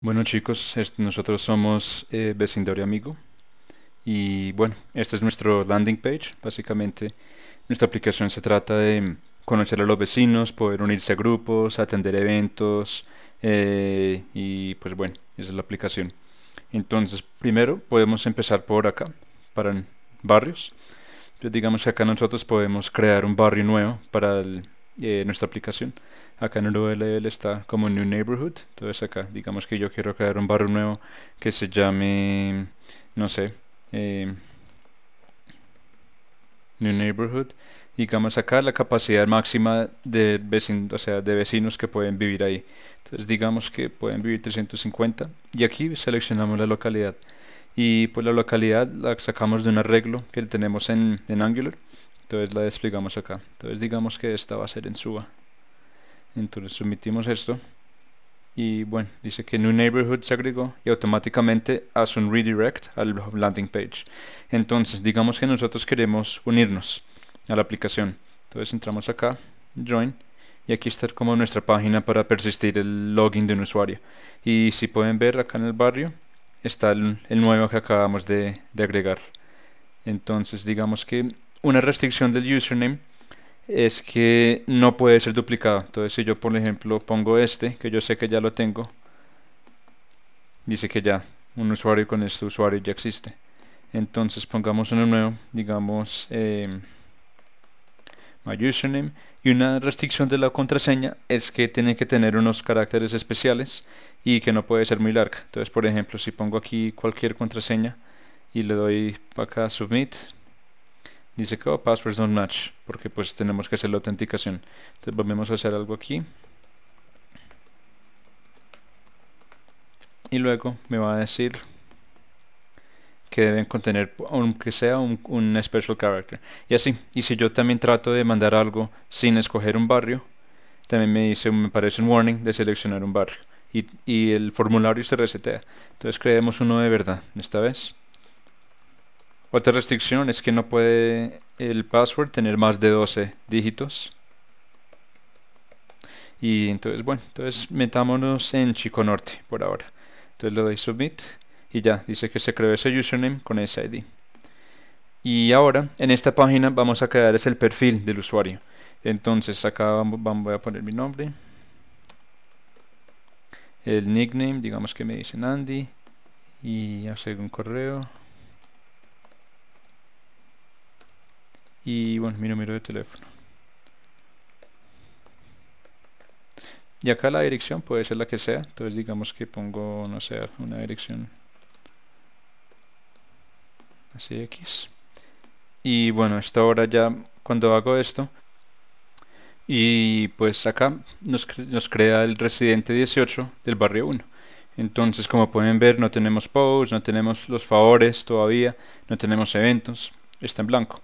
Bueno chicos, nosotros somos eh, Vecindario Amigo y bueno, este es nuestro landing page, básicamente nuestra aplicación se trata de mm, conocer a los vecinos, poder unirse a grupos, atender eventos eh, y pues bueno, esa es la aplicación. Entonces, primero podemos empezar por acá, para barrios. Entonces, pues digamos que acá nosotros podemos crear un barrio nuevo para el eh, nuestra aplicación. Acá en el ULL está como New Neighborhood. Entonces acá, digamos que yo quiero crear un barrio nuevo que se llame, no sé, eh, New Neighborhood. Digamos acá la capacidad máxima de, vecinos, o sea, de vecinos que pueden vivir ahí. Entonces digamos que pueden vivir 350 y aquí seleccionamos la localidad. Y pues la localidad la sacamos de un arreglo que tenemos en, en Angular entonces la desplegamos acá entonces digamos que esta va a ser en suba entonces submitimos esto y bueno, dice que New Neighborhood se agregó y automáticamente hace un redirect al landing page. Entonces, digamos que nosotros queremos unirnos a la aplicación. Entonces entramos acá, Join, y aquí está como nuestra página para persistir el login de un usuario. Y si pueden ver acá en el barrio, está el, nuevo que acabamos de agregar. Entonces, digamos que una restricción del username es que no puede ser duplicado. Entonces si yo por ejemplo pongo este, que yo sé que ya lo tengo, dice que ya un usuario con este usuario ya existe. Entonces pongamos uno nuevo, digamos em, my username y una restricción de la contraseña es que tiene que tener unos caracteres especiales y que no puede ser muy larga. Entonces por ejemplo si pongo aquí cualquier contraseña y le doy para acá submit, dice que oh, passwords don't match porque pues tenemos que hacer la autenticación entonces volvemos a hacer algo aquí y luego me va a decir que deben contener aunque sea un, un special character y así y si yo también trato de mandar algo sin escoger un barrio también me dice me parece un warning de seleccionar un barrio y, y el formulario se resetea entonces creemos uno de verdad esta vez otra restricción es que no puede el password tener más de 12 dígitos. Y entonces, bueno, entonces metámonos en Chico Norte por ahora. Entonces le doy Submit y ya, dice que se creó ese username con ese ID. Y ahora, en esta página vamos a crear es el perfil del usuario. Entonces acá voy a poner mi nombre. El nickname, digamos que me dicen Andy. Y hacer un correo. y bueno, mi número de teléfono. Y acá la dirección puede ser la que sea, entonces digamos que pongo, no sé, una dirección así X. Y bueno, esta ahora ya cuando hago esto, y pues acá nos, nos crea el residente 18 del barrio 1. Entonces, como pueden ver, no tenemos posts, no tenemos los favores todavía, no tenemos eventos, está en blanco.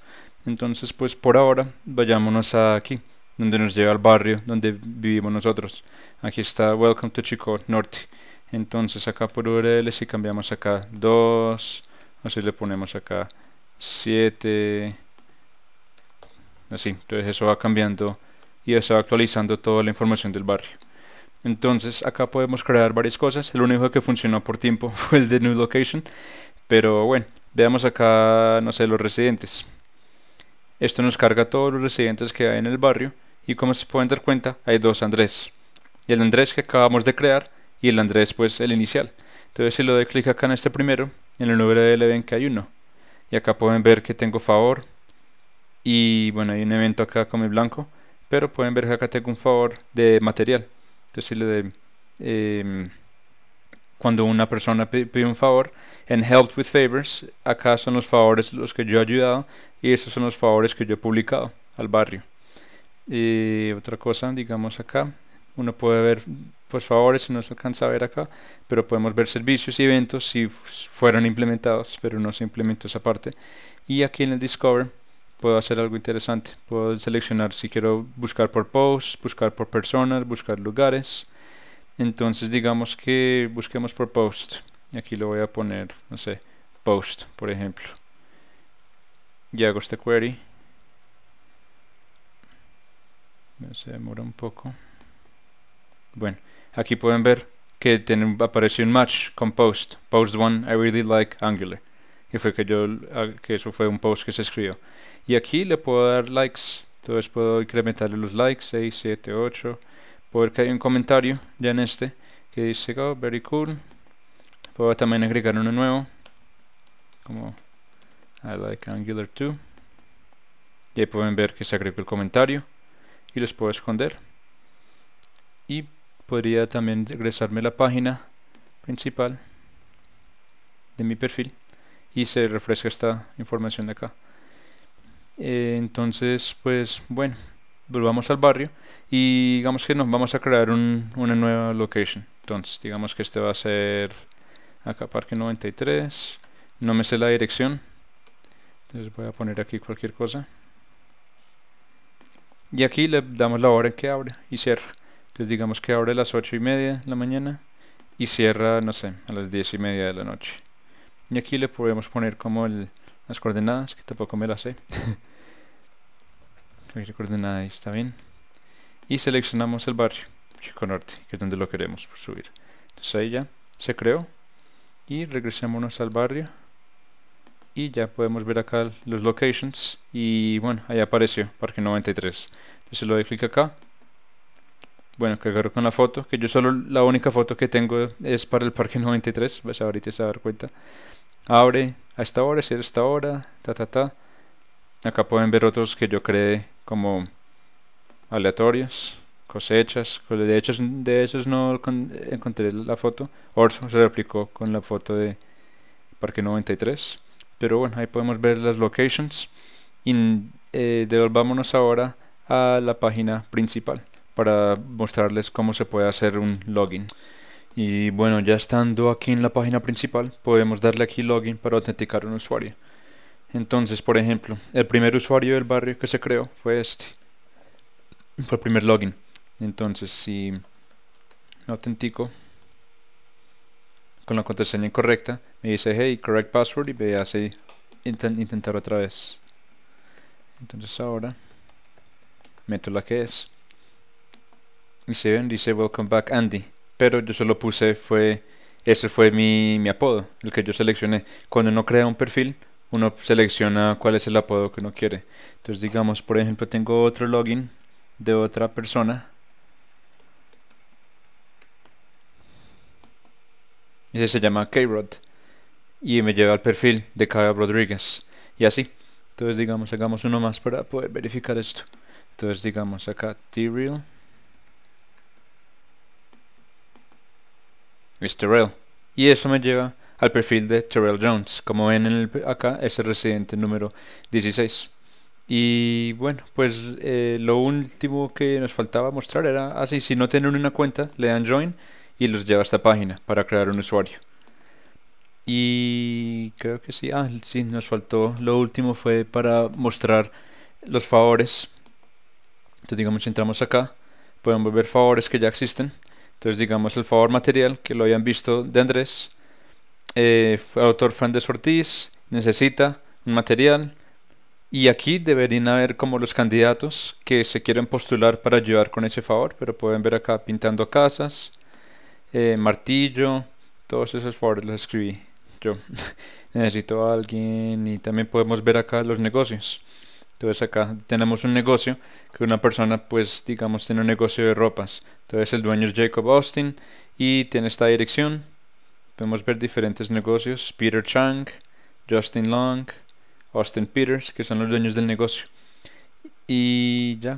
Entonces, pues por ahora, vayámonos a aquí, donde nos lleva al barrio donde vivimos nosotros. Aquí está Welcome to Chico Norte. Entonces, acá por URL, si cambiamos acá 2, así le ponemos acá 7, así. Entonces, eso va cambiando y eso va actualizando toda la información del barrio. Entonces, acá podemos crear varias cosas. El único que funcionó por tiempo fue el de New Location. Pero bueno, veamos acá, no sé, los residentes. Esto nos carga todos los residentes que hay en el barrio y como se pueden dar cuenta hay dos Andrés. El Andrés que acabamos de crear y el Andrés pues el inicial. Entonces si lo doy clic acá en este primero, en el número de ven que hay uno. Y acá pueden ver que tengo favor y bueno hay un evento acá con mi blanco. Pero pueden ver que acá tengo un favor de material. Entonces si le doy... Em, cuando una persona pide un favor. En help with Favors, acá son los favores los que yo he ayudado y esos son los favores que yo he publicado al barrio. Y otra cosa, digamos acá, uno puede ver pues favores, no se alcanza a ver acá, pero podemos ver servicios y eventos si fueron implementados, pero no se implementó esa parte. Y aquí en el Discover puedo hacer algo interesante, puedo seleccionar si quiero buscar por posts, buscar por personas, buscar lugares entonces digamos que busquemos por post. Aquí lo voy a poner, no sé, post, por ejemplo. Y hago este query. Se demora un poco. Bueno, aquí pueden ver que tiene, apareció un match con post. Post one, I really like Angular. Y fue que yo, ah, que eso fue un post que se escribió. Y aquí le puedo dar likes. Entonces puedo incrementarle los likes, 6, 7, 8 puedo ver que hay un comentario ya en este que dice oh, very cool puedo también agregar uno nuevo como I like Angular 2 y ahí pueden ver que se agregó el comentario y los puedo esconder y podría también regresarme a la página principal de mi perfil y se refresca esta información de acá eh, entonces pues bueno volvamos al barrio y digamos que nos vamos a crear una nueva location. Entonces, digamos que este va a ser acá Parque 93. No me sé la dirección. Entonces voy a poner aquí cualquier cosa. Y aquí le damos la hora en que abre y cierra. Entonces digamos que abre a las 8 y media de la mañana y cierra, no sé, a las 10 y media de la noche. Y aquí le podemos poner como las coordenadas, que tampoco me las sé. Ah, está bien y seleccionamos el barrio Chico Norte, que es donde lo queremos subir entonces ahí ya se creó y regresémonos al barrio y ya podemos ver acá los locations y bueno, ahí apareció Parque 93 entonces lo doy clic acá bueno, que agarro con la foto, que yo solo la única foto que tengo es para el Parque 93, a ahorita se va a dar cuenta abre a esta hora, cierra a esta hora ta ta ta acá pueden ver otros que yo creé como aleatorias, cosechas, de hecho de esos no encontré la foto, Orso se replicó con la foto de Parque 93, pero bueno, ahí podemos ver las locations y eh, devolvámonos ahora a la página principal para mostrarles cómo se puede hacer un login. Y bueno, ya estando aquí en la página principal, podemos darle aquí login para autenticar un usuario. Entonces, por ejemplo, el primer usuario del barrio que se creó fue este. Fue el primer login. Entonces, si no autentico con la contraseña incorrecta, me dice hey, correct password y me hace intentar otra vez. Entonces ahora meto la que es. Y se ven, dice welcome back Andy. Pero yo solo puse, fue, ese fue mi, mi apodo, el que yo seleccioné. Cuando no crea un perfil, uno selecciona cuál es el apodo que uno quiere. Entonces digamos, por ejemplo, tengo otro login de otra persona. Ese se llama k Y me lleva al perfil de K. Rodriguez Y así. Entonces digamos, hagamos uno más para poder verificar esto. Entonces digamos acá T-Real. Real. Y eso me lleva al perfil de Terrell Jones. Como ven acá, es el residente número 16. Y bueno, pues eh, lo último que nos faltaba mostrar era así, ah, si no tienen una cuenta, le dan join y los lleva a esta página para crear un usuario. Y creo que sí, ah, sí, nos faltó, lo último fue para mostrar los favores. Entonces digamos, entramos acá, podemos ver favores que ya existen. Entonces digamos el favor material que lo habían visto de Andrés eh, autor autor Fernández Ortiz, necesita un material. Y aquí deberían haber como los candidatos que se quieren postular para ayudar con ese favor, pero pueden ver acá pintando casas, eh, martillo, todos esos favores los escribí yo. Necesito a alguien y también podemos ver acá los negocios. Entonces acá tenemos un negocio que una persona pues digamos tiene un negocio de ropas. Entonces el dueño es Jacob Austin y tiene esta dirección Podemos ver diferentes negocios. Peter Chang, Justin Long, Austin Peters, que son los dueños del negocio. Y ya.